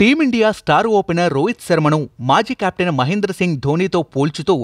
team India star opener Rohit శర్మను మాజీ captain Mahendra Singh ధోనీతో పోల్చుతూ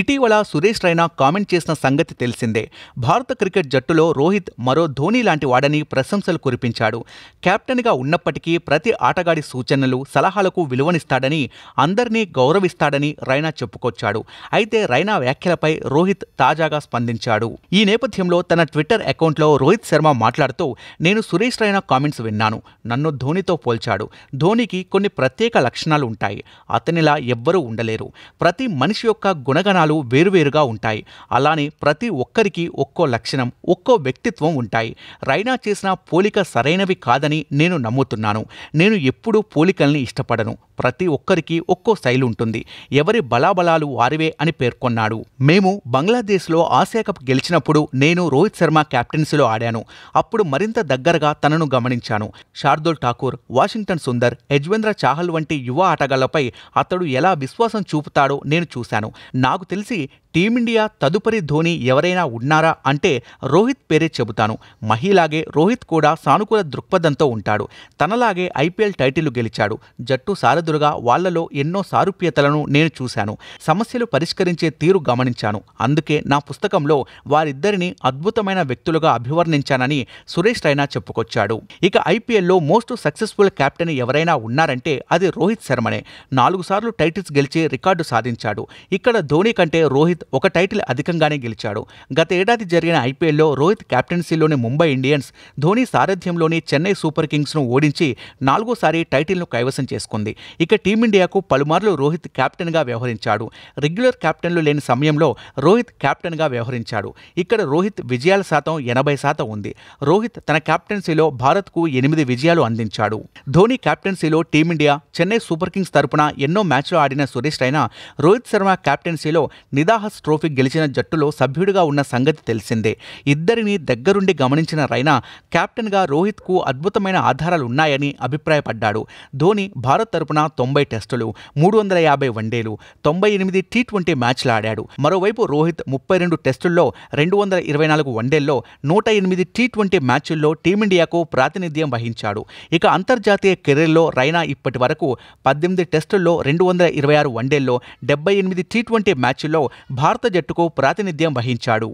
ఇటీవల సురేష్ రైనా కామెంట్ చేసిన సంగతి తెలిసిందే భారత క్రికెట్ జట్టులో రోహిత్ మరో ధోనీ లాంటి వాడని ప్రశంసలు కురిపించాడు కెప్టెన్గా ఉన్నప్పటికీ ప్రతి ఆటగాడి సూచనలు సలహాలకు విలువనిస్తాడని అందరినీ గౌరవిస్తాడని రైనా చెప్పుకొచ్చాడు అయితే రైనా వ్యాఖ్యలపై రోహిత్ తాజాగా స్పందించాడు ఈ నేపథ్యంలో తన ట్విట్టర్ అకౌంట్లో రోహిత్ శర్మ మాట్లాడుతూ నేను సురేష్ రైనా కామెంట్స్ విన్నాను నన్ను ధోనితో పోల్చాడు ధోనీకి కొన్ని ప్రత్యేక లక్షణాలు ఉంటాయి అతనిలా ఎవ్వరూ ఉండలేరు ప్రతి మనిషి యొక్క గుణగణాలు వేరువేరుగా ఉంటాయి అలానే ప్రతి ఒక్కరికి ఒక్కో లక్షణం ఒక్కో వ్యక్తిత్వం ఉంటాయి రైనా చేసిన పోలిక సరైనవి కాదని నేను నమ్ముతున్నాను నేను ఎప్పుడూ పోలికల్ని ఇష్టపడను ప్రతి ఒక్కరికి ఒక్కో శైలి ఉంటుంది ఎవరి బలాబలాలు వారివే అని పేర్కొన్నాడు మేము బంగ్లాదేశ్లో ఆసియా కప్ గెలిచినప్పుడు నేను రోహిత్ శర్మ క్యాప్టెన్సీలో ఆడాను అప్పుడు మరింత దగ్గరగా తనను గమనించాను శార్దుల్ ఠాకూర్ వాషింగ్టన్ సుందర్ యజ్వ యుజ్వేంద్ర చాహల్ వంటి యువ ఆటగాళ్లపై అతడు ఎలా విశ్వాసం చూపుతాడో నేను చూశాను నాకు తెలిసి టీమిండియా తదుపరి ధోని ఎవరైనా ఉన్నారా అంటే రోహిత్ పేరే చెబుతాను మహిలాగే రోహిత్ కూడా సానుకూల దృక్పథంతో ఉంటాడు తనలాగే ఐపీఎల్ టైటిల్ గెలిచాడు జట్టు సారథులుగా వాళ్లలో ఎన్నో సారూప్యతలను నేను చూశాను సమస్యలు పరిష్కరించే తీరు గమనించాను అందుకే నా పుస్తకంలో వారిద్దరిని అద్భుతమైన వ్యక్తులుగా అభివర్ణించానని సురేష్ రైనా చెప్పుకొచ్చాడు ఇక ఐపీఎల్లో మోస్ట్ సక్సెస్ఫుల్ కెప్టెన్ ఎవరైనా ఉన్నారంటే అది రోహిత్ శర్మనే నాలుగు సార్లు టైటిల్స్ గెలిచి రికార్డు సాధించాడు ఇక్కడ ధోని కంటే రోహిత్ ఒక టైటిల్ అధికంగానే గెలిచాడు గత ఏడాది జరిగిన ఐపీఎల్లో రోహిత్ క్యాప్టెన్సీలోని ముంబై ఇండియన్స్ ధోని సారథ్యంలోని చెన్నై సూపర్ కింగ్స్ను ఓడించి నాలుగోసారి టైటిల్ను కైవసం చేసుకుంది ఇక టీమిండియాకు పలుమార్లు రోహిత్ కెప్టెన్గా వ్యవహరించాడు రెగ్యులర్ కెప్టెన్లు లేని సమయంలో రోహిత్ కెప్టెన్గా వ్యవహరించాడు ఇక్కడ రోహిత్ విజయాల శాతం ఎనభై శాతం ఉంది రోహిత్ తన కెప్టెన్సీలో భారత్కు ఎనిమిది విజయాలు అందించాడు ధోని కెప్టెన్సీలో టీమిండియా చెన్నై సూపర్ కింగ్స్ తరపున ఎన్నో మ్యాచ్లు ఆడిన సురేష్ రైనా రోహిత్ శర్మ కెప్టెన్సీలో నిదాహస ఛాంపియన్స్ ట్రోఫీ గెలిచిన జట్టులో సభ్యుడిగా ఉన్న సంగతి తెలిసిందే ఇద్దరిని దగ్గరుండి గమనించిన రైనా కెప్టెన్గా రోహిత్కు అద్భుతమైన ఆధారాలు ఉన్నాయని అభిప్రాయపడ్డాడు ధోని భారత్ తరపున తొంభై టెస్టులు మూడు వందల యాభై వన్డేలు తొంభై ఎనిమిది టీ ట్వంటీ మ్యాచ్లు ఆడాడు మరోవైపు రోహిత్ ముప్పై రెండు టెస్టుల్లో రెండు వందల ఇరవై నాలుగు వన్డేల్లో నూట ఎనిమిది టీ ట్వంటీ మ్యాచ్ల్లో టీమిండియాకు ప్రాతినిధ్యం వహించాడు ఇక అంతర్జాతీయ కెరీర్లో రైనా ఇప్పటి వరకు పద్దెనిమిది టెస్టుల్లో రెండు వందల ఇరవై ఆరు వన్డేల్లో డెబ్బై ఎనిమిది టీ ట్వంటీ మ్యాచ్ల్లో భారత జట్టుకు ప్రాతినిధ్యం వహించాడు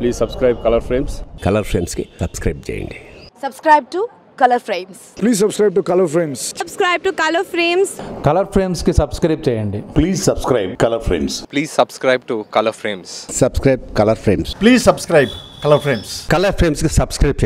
please subscribe colour frames colour frames కి సబ్స్క్రైబ్ చేయండి subscribe to colour frames please subscribe to colour frames subscribe to colour frames colour frames కి సబ్స్క్రైబ్ చేయండి please subscribe colour frames please subscribe to colour frames subscribe colour frames please subscribe colour frames colour frames కి subscribe